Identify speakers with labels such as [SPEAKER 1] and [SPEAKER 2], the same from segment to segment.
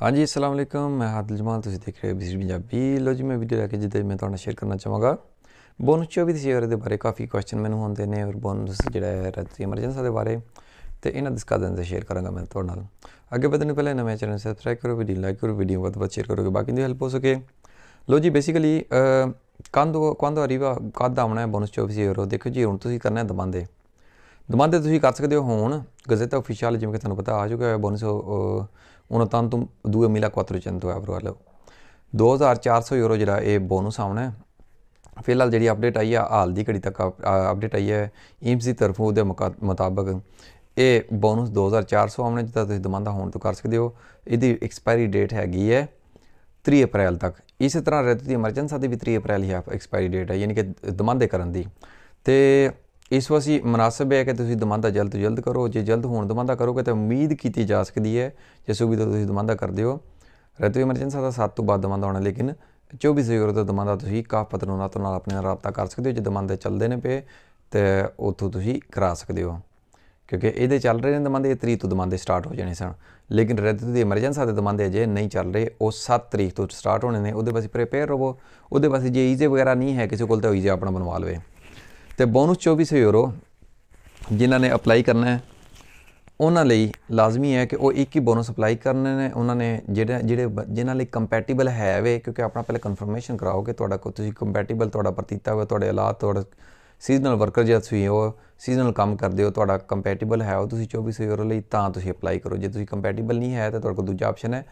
[SPEAKER 1] ਹਾਂਜੀ ਅਸਲਾਮ ਅਲੈਕਮ ਮੈਂ ਹਾਦਲ ਜਮਾਲ ਤੁਸੀਂ ਦੇਖ ਰਹੇ ਹੋ ਬੀਸੀ ਪੰਜਾਬੀ ਲੋ ਜੀ ਮੈਂ ਵੀਡੀਓ ਲੈ ਕੇ ਜਿੱਦੇ ਮੈਂ ਤੁਹਾਨੂੰ ਸ਼ੇਅਰ ਕਰਨਾ ਚਾਹਾਂਗਾ ਬੋਨਸ 24 ਸ਼ੇਅਰ ਦੇ ਬਾਰੇ ਕਾਫੀ ਕੁਐਸਚਨ ਮੈਨੂੰ ਹੁੰਦੇ ਨੇ ਔਰ ਬੋਨਸ ਜਿਹੜਾ ਹੈ ਰਾਤੀ ਐਮਰਜੈਂਸੀ ਦੇ ਬਾਰੇ ਤੇ ਇਹਨਾਂ ਡਿਸਕਸ਼ਨ ਦੇ ਸ਼ੇਅਰ ਕਰਾਂਗਾ ਮੈਂ ਤੁਹਾਡੇ ਨਾਲ ਅੱਗੇ ਵਧਣ ਤੋਂ ਪਹਿਲੇ ਨਵੇਂ ਚੈਨਲ ਸਬਸਕ੍ਰਾਈਬ ਕਰੋ ਵੀਡੀਓ ਲਾਈਕ ਕਰੋ ਵੀਡੀਓ ਵੱਧ ਵੱਧ ਸ਼ੇਅਰ ਕਰੋਗੇ ਬਾਕੀ ਦੀ ਹੈਲਪ ਹੋ ਸਕੇ ਲੋ ਜੀ ਬੇਸਿਕਲੀ ਕੰਦੋ ਕੰਦੋ ਅਰੀਵਾ ਕੱਦ ਆਉਣਾ ਹੈ ਬੋਨਸ 24 ਯੂਰੋ ਦੇਖੋ ਜੀ ਹੁਣ ਤੁਸੀਂ ਕਰਨਾ ਹੈ ਦਬਾਂਦੇ ਦਮਾਦੇ ਤੁਸੀਂ ਕਰ ਸਕਦੇ ਹੋ ਹੁਣ ਗਜ਼ਟ ਅਫੀਸ਼ੀਅਲ ਜਿਵੇਂ ਕਿ ਤੁਹਾਨੂੰ ਪਤਾ ਆ ਚੁੱਕਾ ਹੈ ਬੋਨਸ 29 ਤੋਂ 2 ਮਿਲਾ ਤੋਂ ਐਵਰੋ ਵਾਲਾ 2400 ਯੂਰੋ ਜਿਹੜਾ ਇਹ ਬੋਨਸ ਆਉਣਾ ਹੈ ਫਿਲਹਾਲ ਜਿਹੜੀ ਅਪਡੇਟ ਆਈ ਆ ਹਾਲ ਦੀ ਘੜੀ ਤੱਕ ਅਪਡੇਟ ਆਈ ਹੈ ਈਮਸ ਦੀ ਤਰਫੋਂ ਦੇ ਮੁਤਾਬਕ ਇਹ ਬੋਨਸ 2400 ਆਉਣਾ ਜਿੱਦਾਂ ਤੁਸੀਂ ਦਮਾਦਾ ਹੋਣ ਤੋਂ ਕਰ ਸਕਦੇ ਹੋ ਇਹਦੀ ਐਕਸਪਾਇਰੀ ਡੇਟ ਹੈਗੀ ਹੈ 3 ਅਪ੍ਰੈਲ ਤੱਕ ਇਸੇ ਤਰ੍ਹਾਂ ਰਹਿਤ ਦੀ ਐਮਰਜੈਂਸੀ ਦੀ ਵੀ 3 ਅਪ੍ਰੈਲ ਹੀ ਐਕਸਪਾਇਰੀ ਡੇਟ ਹੈ ਯਾਨੀ ਕਿ ਦਮਾਦੇ ਕਰਨ ਦੀ ਤੇ ਇਸ ਵਾਸੀ ਮناسب ਹੈ ਕਿ ਤੁਸੀਂ ਦਮਾਂਦਾ ਜਲਦ ਤੋਂ ਜਲਦ ਕਰੋ ਜੇ ਜਲਦ ਹੋਣ ਦਮਾਂਦਾ ਕਰੋਗੇ ਤਾਂ ਉਮੀਦ ਕੀਤੀ ਜਾ ਸਕਦੀ ਹੈ ਜੇ ਸੁਬੀ ਤੋਂ ਤੁਸੀਂ ਦਮਾਂਦਾ ਕਰਦੇ ਹੋ ਰਤੂ ਐਮਰਜੈਂਸੀ ਦਾ 7 ਤੋਂ ਬਾਅਦ ਦਮਾਂਦਾ ਹੋਣਾ ਲੇਕਿਨ 24 ਜ਼ਰੂਰ ਤੋਂ ਦਮਾਂਦਾ ਤੁਸੀਂ ਕਾਫ ਪਤਨੂਨਾ ਤੋਂ ਨਾਲ ਆਪਣੇ ਨਾਲ ਰابطਾ ਕਰ ਸਕਦੇ ਹੋ ਜੇ ਦਮਾਂਦੇ ਚੱਲਦੇ ਨੇ ਪਏ ਤੇ ਉਥੋਂ ਤੁਸੀਂ ਕਰਾ ਸਕਦੇ ਹੋ ਕਿਉਂਕਿ ਇਹਦੇ ਚੱਲ ਰਹੇ ਨੇ ਦਮਾਂਦੇ ਇਹ ਤਰੀਕ ਤੋਂ ਦਮਾਂਦੇ ਸਟਾਰਟ ਹੋ ਜਾਣੇ ਸਨ ਲੇਕਿਨ ਰਤੂ ਦੀ ਐਮਰਜੈਂਸੀ ਦੇ ਦਮਾਂਦੇ ਅਜੇ ਨਹੀਂ ਚੱਲ ਰਹੇ ਉਹ 7 ਤਰੀਕ ਤੋਂ ਸਟਾਰਟ ਹੋਣੇ ਨੇ ਉਹਦੇ ਵਾਸਤੇ ਪ੍ਰੇਪੇਅਰ ਰਹੋ ਉਹਦੇ ਵਾਸਤੇ ਜੇ ਈਜ਼ੇ ਵਗੈਰਾ ਨਹੀਂ ਹੈ ਕਿਸੇ ਕੋਲ ਤਾਂ ਈਜ਼ੇ ਆਪਣਾ ਬਣਵਾ ਲਵੇ ਤੇ ਬੋਨਸ 2400 ਯੂਰੋ ਜਿਨ੍ਹਾਂ ਨੇ ਅਪਲਾਈ ਕਰਨਾ ਹੈ ਉਹਨਾਂ ਲਈ ਲਾਜ਼ਮੀ ਹੈ ਕਿ ਉਹ ਇੱਕ ਹੀ ਬੋਨਸ ਅਪਲਾਈ ਕਰਨੇ ਨੇ ਉਹਨਾਂ ਨੇ ਜਿਹੜੇ ਜਿਹੜੇ ਜਿਨ੍ਹਾਂ ਲਈ ਕੰਪੈਟੀਬਲ ਹੈ ਵੇ ਕਿਉਂਕਿ ਆਪਣਾ ਪਹਿਲੇ ਕਨਫਰਮੇਸ਼ਨ ਕਰਾਓਗੇ ਤੁਹਾਡਾ ਕੋ ਤੁਸੀਂ ਕੰਪੈਟੀਬਲ ਤੁਹਾਡਾ ਪ੍ਰਤੀਤਾ ਹੋਵੇ ਤੁਹਾਡੇ ਹਾਲਾਤ ਤੁਹਾਡਾ ਸੀਜ਼ਨਲ ਵਰਕਰ ਜਿਹਾ ਤੁਸੀਂ ਹੋ ਸੀਜ਼ਨਲ ਕੰਮ ਕਰਦੇ ਹੋ ਤੁਹਾਡਾ ਕੰਪੈਟੀਬਲ ਹੈ ਉਹ ਤੁਸੀਂ 2400 ਯੂਰੋ ਲਈ ਤਾਂ ਤੁਸੀਂ ਅਪਲਾਈ ਕਰੋ ਜੇ ਤੁਸੀਂ ਕੰਪੈਟੀਬਲ ਨਹੀਂ ਹੈ ਤਾਂ ਤੁਹਾਡੇ ਕੋਲ ਦੂਜਾ ਆਪਸ਼ਨ ਹੈ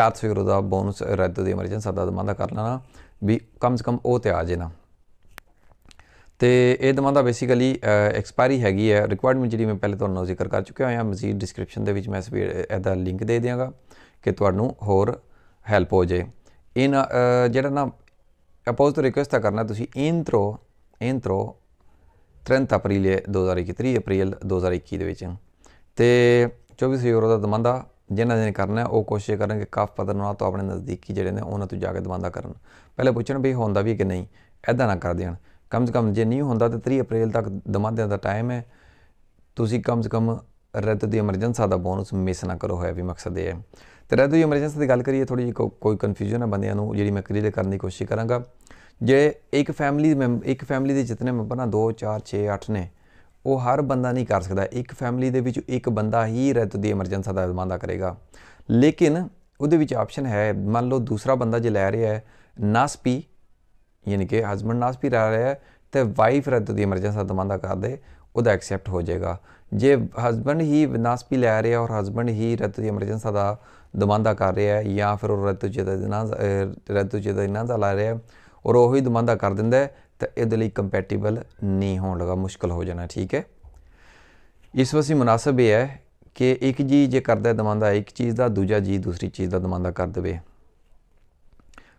[SPEAKER 1] 400 ਯੂਰੋ ਦਾ ਬੋਨਸ ਰੱਦ ਦੇ ਮਰਜਨ ਦਾ ਦਮਾਂਦਾ ਕਰ ਲੈਣਾ ਵੀ ਕਮ ਸੇ ਕਮ ਉਹ ਤੇ ਆ ਜੇ ਨਾ ਤੇ ਇਹ ਦਮਾਂ ਦਾ ਬੇਸਿਕਲੀ ਐਕਸਪਾਇਰੀ ਹੈਗੀ ਹੈ ਰਿਕੁਆਇਰਮੈਂਟ ਜਿਹੜੀ ਮੈਂ ਪਹਿਲੇ ਤੁਹਾਨੂੰ ਜ਼ਿਕਰ ਕਰ ਚੁੱਕਿਆ ਹਾਂ ਮਜ਼ੀਦ ਡਿਸਕ੍ਰਿਪਸ਼ਨ ਦੇ ਵਿੱਚ ਮੈਂ ਇਸ ਇਹਦਾ ਲਿੰਕ ਦੇ ਦਿਆਂਗਾ ਕਿ ਤੁਹਾਨੂੰ ਹੋਰ ਹੈਲਪ ਹੋ ਜੇ ਇਨ ਜਿਹੜਾ ਨਾ ਅਪੋਜ਼ ਤੋਂ ਰਿਕੁਐਸਟ ਕਰਨਾ ਤੁਸੀਂ ਇੰਟਰੋ ਇੰਟਰੋ 30 ਅਪ੍ਰੈਲ 2021 ਅਪ੍ਰੈਲ 2021 ਦੇ ਵਿੱਚ ਤੇ 24 ਯੂਰੋ ਦਾ ਦਮੰਦਾ ਜਿਨ੍ਹਾਂ ਨੇ ਕਰਨਾ ਉਹ ਕੋਸ਼ਿਸ਼ ਕਰਨਗੇ ਕਾਫ ਪਤਨ ਨਾਲ ਤੋਂ ਆਪਣੇ ਨਜ਼ਦੀਕੀ ਜਿਹੜੇ ਨੇ ਉਹਨਾਂ ਤੋਂ ਜਾ ਕੇ ਦਮੰਦਾ ਕਰਨ ਪਹਿਲੇ ਪੁੱਛਣ ਵੀ ਹੁੰਦਾ ਵੀ ਕਿ ਨਹੀਂ ਐਦਾਂ ਨਾ ਕਰ ਦੇਣ ਕਮ ਸੇ ਕਮ ਜੇ ਨਹੀਂ ਹੁੰਦਾ ਤਾਂ 3 ਅਪ੍ਰੈਲ ਤੱਕ ਦਮਾਦਿਆਂ ਦਾ ਟਾਈਮ ਹੈ ਤੁਸੀਂ ਕਮ ਸੇ ਕਮ ਰਤ ਦੀ ਐਮਰਜੈਂਸੀ ਦਾ ਬੋਨਸ ਮਿਸ ਨਾ ਕਰੋ ਹੈ ਵੀ ਮਕਸਦ ਇਹ ਹੈ ਤੇ ਰਤ ਦੀ ਐਮਰਜੈਂਸੀ ਦੀ ਗੱਲ ਕਰੀਏ ਥੋੜੀ ਜਿਹੀ ਕੋਈ ਕਨਫਿਊਜ਼ਨ ਹੈ ਬੰਦਿਆਂ ਨੂੰ ਜਿਹੜੀ ਮੈਂ ਕਲੀਅਰ ਕਰਨ ਦੀ ਕੋਸ਼ਿਸ਼ ਕਰਾਂਗਾ ਜੇ ਇੱਕ ਫੈਮਿਲੀ ਮੈਂਬ ਇੱਕ ਫੈਮਿਲੀ ਦੇ ਜਿੰਨੇ ਮੈਂਬਰ ਨਾ 2 4 6 8 ਨੇ ਉਹ ਹਰ ਬੰਦਾ ਨਹੀਂ ਕਰ ਸਕਦਾ ਇੱਕ ਫੈਮਿਲੀ ਦੇ ਵਿੱਚ ਇੱਕ ਬੰਦਾ ਹੀ ਰਤ ਦੀ ਐਮਰਜੈਂਸੀ ਦਾ ਜ਼ਮਾਨਾ ਕਰੇਗਾ ਲੇਕਿਨ ਉਹਦੇ ਵਿੱਚ ਆਪਸ਼ਨ ਹੈ ਮੰਨ ਲਓ ਦੂਸਰਾ ਬੰਦਾ ਜੇ ਲੈ ਰਿਹਾ ਹੈ ਨਸਪੀ ਯਾਨੀ ਕਿ ਹਸਬੰਡ ਵੀ ਰਹਾ ਰਿਹਾ ਹੈ ਤੇ ਵਾਈਫ ਰੱਦ ਦੀ ਦਾ ਦਮਾਂਦਾ ਕਰ ਦੇ ਉਹਦਾ ਐਕਸੈਪਟ ਹੋ ਜਾਏਗਾ ਜੇ ਹਸਬੰਡ ਹੀ ਨਾਸਪੀ ਲੈ ਰਿਹਾ ਔਰ ਹਸਬੰਡ ਹੀ ਰੱਦ ਦੀ ਐਮਰਜੈਂਸੀ ਦਾ ਦਮਾਂਦਾ ਕਰ ਰਿਹਾ ਹੈ ਜਾਂ ਫਿਰ ਉਹ ਰੱਦ ਜਿਹਦਾ ਨਾ ਰੱਦ ਜਦ ਦਾ ਲਾ ਰਿਹਾ ਔਰ ਉਹ ਹੀ ਦਮਾਂਦਾ ਕਰ ਦਿੰਦਾ ਤਾਂ ਇਹਦੇ ਲਈ ਕੰਪੈਟੀਬਲ ਨਹੀਂ ਹੋਣ ਲਗਾ ਮੁਸ਼ਕਲ ਹੋ ਜਾਣਾ ਠੀਕ ਹੈ ਇਸ ਵਸੀ ਮناسب ਇਹ ਹੈ ਕਿ ਇੱਕ ਜੀ ਜੇ ਕਰਦਾ ਦਮਾਂਦਾ ਇੱਕ ਚੀਜ਼ ਦਾ ਦੂਜਾ ਜੀ ਦੂਸਰੀ ਚੀਜ਼ ਦਾ ਦਮਾਂਦਾ ਕਰ ਦੇਵੇ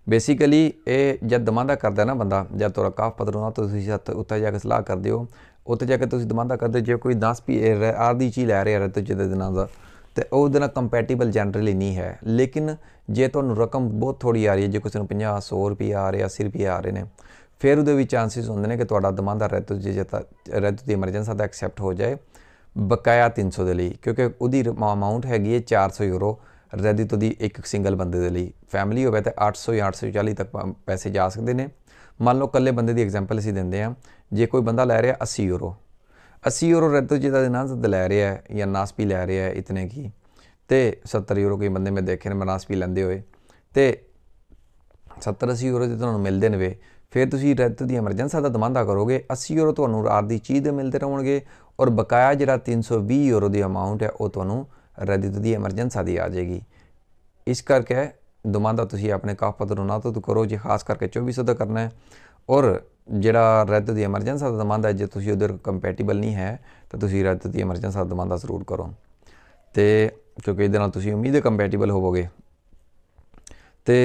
[SPEAKER 1] ਬੇਸਿਕਲੀ ਇਹ ਜਦ ਦਮਾਂ ਦਾ ਕਰਦਾ ਨਾ ਬੰਦਾ ਜਦ ਤੋਰਾ ਕਾਫ ਪਤਰੋਂ ਤਾਂ ਤੁਸੀਂ ਸੱਤ ਉੱਤੇ ਜਾ ਕੇ ਸਲਾਹ ਕਰਦੇ ਹੋ ਉੱਤੇ ਜਾ ਕੇ ਤੁਸੀਂ ਦਮਾਂਦਾ ਕਰਦੇ ਜੇ ਕੋਈ 10 ਪੀ ਆਰਦੀ ਚੀ ਲੈ ਰਿਹਾ ਤੇ ਜਿਹਦੇ ਦਿਨਾਂ ਦਾ ਤੇ ਉਹ ਦਿਨਾਂ ਕੰਪੈਟੀਬਲ ਜਨਰਲੀ ਨਹੀਂ ਹੈ ਲੇਕਿਨ ਜੇ ਤੁਹਾਨੂੰ ਰਕਮ ਬਹੁਤ ਥੋੜੀ ਆ ਰਹੀ ਹੈ ਜੇ ਕਿਸੇ ਨੂੰ 50 100 ਰੁਪਏ ਆ ਰਹੇ ਆ 80 ਰੁਪਏ ਆ ਰਹੇ ਨੇ ਫਿਰ ਉਹਦੇ ਵੀ ਚਾਂਸਸ ਹੁੰਦੇ ਨੇ ਕਿ ਤੁਹਾਡਾ ਦਮਾਂਦਾ ਰਹਿਤ ਜੇ ਤਾਂ ਰਹਿਤ ਦੀ ਐਮਰਜੈਂਸੀ ਦਾ ਐਕਸੈਪਟ ਹੋ ਜਾਏ ਬਕਾਇਆ 300 ਦੇ ਲਈ ਕਿਉਂਕਿ ਉਹਦੀ ਅਮਾਉਂਟ ਹੈਗੀ ਹੈ 400 ਯੂਰੋ ਰਜ਼ਾਦੀ ਤੋਂ ਦੀ ਇੱਕ ਸਿੰਗਲ ਬੰਦੇ ਦੇ ਲਈ ਫੈਮਿਲੀ ਹੋਵੇ ਤਾਂ 800 ਜਾਂ 840 ਤੱਕ ਪੈਸੇ ਜਾ ਸਕਦੇ ਨੇ ਮੰਨ ਲਓ ਇਕੱਲੇ ਬੰਦੇ ਦੀ ਐਗਜ਼ਾਮਪਲ ਅਸੀਂ ਦਿੰਦੇ ਆ ਜੇ ਕੋਈ ਬੰਦਾ ਲੈ ਰਿਹਾ 80 ਯੂਰੋ 80 ਯੂਰੋ ਤੋਂ ਜਿਹਦਾ ਦੇ ਨਾਮ ਲੈ ਰਿਹਾ ਜਾਂ ਨਾਸਪੀ ਲੈ ਰਿਹਾ ਹੈ ਇਤਨੇ ਕੀ ਤੇ 70 ਯੂਰੋ ਕੋਈ ਬੰਦੇ ਮੈਂ ਦੇਖੇ ਨੇ ਮਨਾਸਪੀ ਲੈਂਦੇ ਹੋਏ ਤੇ 70 80 ਯੂਰੋ ਜੇ ਤੁਹਾਨੂੰ ਮਿਲਦੇ ਨੇ ਵੇ ਫਿਰ ਤੁਸੀਂ ਰੈਤ ਦੀ ਐਮਰਜੈਂਸੀ ਦਾ ਦਮਾਂਦਾ ਕਰੋਗੇ 80 ਯੂਰੋ ਤੁਹਾਨੂੰ ਰਾਤ ਦੀ ਚੀਜ਼ ਦੇ ਮਿਲਦੇ ਰਹਿਣਗੇ ਔਰ ਬਕਾਇਆ ਜਿਹੜਾ 320 ਯੂਰੋ ਦੀ ਅਮਾਉਂਟ ਹੈ ਉਹ ਤੁਹਾਨੂੰ ਰਦੀ ਦੀ ਐਮਰਜੈਂਸਾ ਦੀ ਆ ਜਾਏਗੀ ਇਸ ਕਰਕੇ ਦੁਮਾਂਦਾ ਤੁਸੀਂ ਆਪਣੇ ਕਾਫ ਪਦਰ ਨਾ ਤੋ ਕਰੋ ਜੇ ਖਾਸ ਕਰਕੇ 24 ਦਾ ਕਰਨਾ ਹੈ ਔਰ ਜਿਹੜਾ ਰੱਦ ਦੀ ਐਮਰਜੈਂਸਾ ਦਾ ਦਮਾਂਦਾ ਜੇ ਤੁਸੀਂ ਉਧਰ ਕੰਪੈਟੀਬਲ ਨਹੀਂ ਹੈ ਤਾਂ ਤੁਸੀਂ ਰੱਦ ਦੀ ਐਮਰਜੈਂਸਾ ਦਾ ਦਮਾਂਦਾ ਜ਼ਰੂਰ ਕਰੋ ਤੇ ਕਿਉਂਕਿ ਇਹਦੇ ਨਾਲ ਤੁਸੀਂ ਉਮੀਦ ਹੈ ਕੰਪੈਟੀਬਲ ਹੋਵੋਗੇ ਤੇ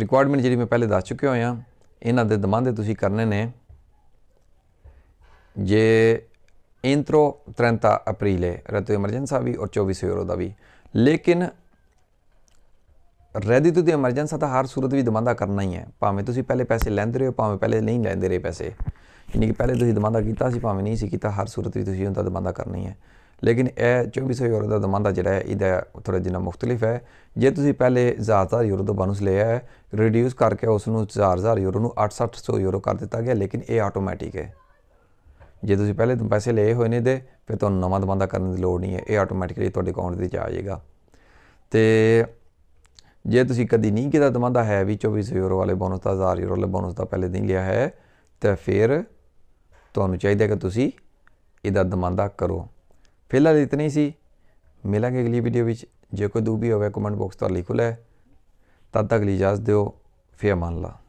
[SPEAKER 1] ਰਿਕੁਆਇਰਮੈਂਟ ਜਿਹੜੀ ਮੈਂ ਪਹਿਲੇ ਦੱਸ ਚੁੱਕਿਆ ਹਾਂ ਇਹਨਾਂ ਦੇ ਦਮਾਂਦੇ ਤੁਸੀਂ ਕਰਨੇ ਨੇ ਜੇ entro 30 ਅਪ੍ਰੈਲ reto de emergencia भी और 24 ਯੂਰੋ ਦਾ ਵੀ ਲੇਕਿਨ ਰੈਡਿਟ ਦੀ ਐਮਰਜੈਂਸਾ ਤਾਂ ਹਰ ਸੂਰਤ ਵੀ ਦਮੰਦਾ ਕਰਨਾ ਹੀ ਹੈ ਭਾਵੇਂ ਤੁਸੀਂ ਪਹਿਲੇ ਪੈਸੇ ਲੈਂਦੇ ਰਹੇ ਹੋ ਭਾਵੇਂ ਪਹਿਲੇ ਨਹੀਂ ਲੈਂਦੇ ਰਹੇ ਪੈਸੇ ਯਾਨੀ ਕਿ ਪਹਿਲੇ ਤੁਸੀਂ ਦਮੰਦਾ ਕੀਤਾ ਸੀ ਭਾਵੇਂ ਨਹੀਂ ਸੀ ਕੀਤਾ ਹਰ ਸੂਰਤ ਵੀ ਤੁਸੀਂ ਉਹਦਾ ਦਮੰਦਾ ਕਰਨਾ ਹੀ ਹੈ ਲੇਕਿਨ ਇਹ 2400 ਯੂਰੋ ਦਾ ਦਮੰਦਾ ਜਿਹੜਾ ਹੈ ਇਹਦਾ ਥੋੜਾ ਜਿਹਾ ਮੁxtਲਿਫ ਹੈ ਜੇ ਤੁਸੀਂ ਪਹਿਲੇ ਜ਼ਿਆਦਾ ਯੂਰੋ ਦਾ ਬੋਨਸ ਲਿਆ ਹੈ ਰਿਡਿਊਸ ਕਰਕੇ ਉਸ ਨੂੰ 4000 ਯੂਰੋ ਨੂੰ 800 ਯੂਰੋ ਕਰ ਦਿੱਤਾ ਗਿਆ ਲੇਕਿਨ ਇਹ ਆਟੋਮੈਟਿਕ ਹੈ ਜੇ ਤੁਸੀਂ ਪਹਿਲੇ ਤੋਂ ਪੈਸੇ ਲਏ ਹੋਏ ਨੇ ਤੇ ਫਿਰ ਤੁਹਾਨੂੰ ਨਵਾਂ ਦਮਾਂਦਾ ਕਰਨ ਦੀ ਲੋੜ ਨਹੀਂ ਹੈ ਇਹ ਆਟੋਮੈਟਿਕਲੀ ਤੁਹਾਡੇ ਅਕਾਊਂਟ ਦੇ ਵਿੱਚ ਆ ਜਾਏਗਾ ਤੇ ਜੇ ਤੁਸੀਂ ਕਦੀ ਨਹੀਂ ਕੀਤਾ ਦਮਾਂਦਾ ਹੈ ਵੀ 24 ਯੂਰੋ ਵਾਲੇ ਬੋਨਸ ਦਾ 1000 ਯੂਰੋ ਵਾਲੇ ਬੋਨਸ ਦਾ ਪਹਿਲੇ ਨਹੀਂ ਲਿਆ ਹੈ ਤਾਂ ਫਿਰ ਤੁਹਾਨੂੰ ਚਾਹੀਦਾ ਕਿ ਤੁਸੀਂ ਇਹਦਾ ਦਮਾਂਦਾ ਕਰੋ ਫਿਲਹਾਲ ਇਤਨੀ ਸੀ ਮਿਲਾਂਗੇ ਅਗਲੀ ਵੀਡੀਓ ਵਿੱਚ ਜੇ ਕੋਈ ਦੂਬੀ ਹੋਵੇ ਕਮੈਂਟ ਬਾਕਸ ਤੋਂ ਲਿਖੋ ਲੈ ਤਦ ਤੱਕ ਲਈ ਇਜਾਜ਼ਤ ਦਿਓ ਫੇਰ ਮੰਨ ਲਾ